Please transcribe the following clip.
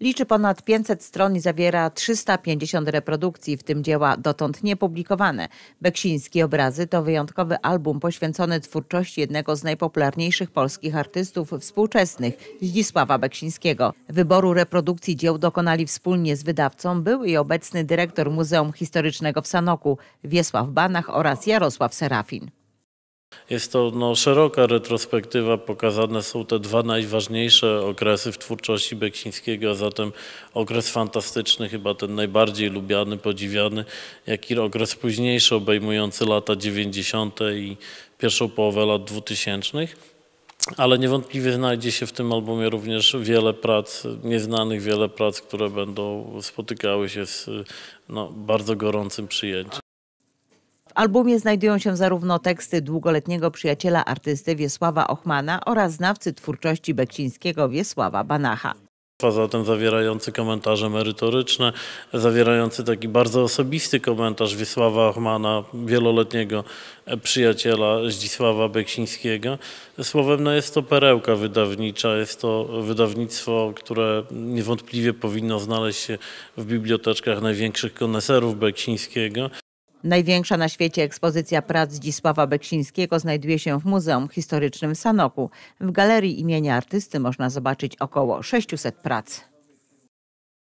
Liczy ponad 500 stron i zawiera 350 reprodukcji, w tym dzieła dotąd niepublikowane. Beksińskie obrazy to wyjątkowy album poświęcony twórczości jednego z najpopularniejszych polskich artystów współczesnych, Zdzisława Beksińskiego. Wyboru reprodukcji dzieł dokonali wspólnie z wydawcą były i obecny dyrektor Muzeum Historycznego w Sanoku Wiesław Banach oraz Jarosław Serafin. Jest to no, szeroka retrospektywa, pokazane są te dwa najważniejsze okresy w twórczości Beksińskiego, a zatem okres fantastyczny, chyba ten najbardziej lubiany, podziwiany, jak i okres późniejszy, obejmujący lata 90. i pierwszą połowę lat 2000. Ale niewątpliwie znajdzie się w tym albumie również wiele prac nieznanych, wiele prac, które będą spotykały się z no, bardzo gorącym przyjęciem albumie znajdują się zarówno teksty długoletniego przyjaciela artysty Wiesława Ochmana oraz znawcy twórczości Beksińskiego Wiesława Banacha. Poza tym zawierający komentarze merytoryczne, zawierający taki bardzo osobisty komentarz Wiesława Ochmana, wieloletniego e, przyjaciela Zdzisława Beksińskiego. Słowem, no jest to perełka wydawnicza, jest to wydawnictwo, które niewątpliwie powinno znaleźć się w biblioteczkach największych koneserów Beksińskiego. Największa na świecie ekspozycja prac Zdzisława Beksińskiego znajduje się w Muzeum Historycznym w Sanoku. W galerii imienia artysty można zobaczyć około 600 prac.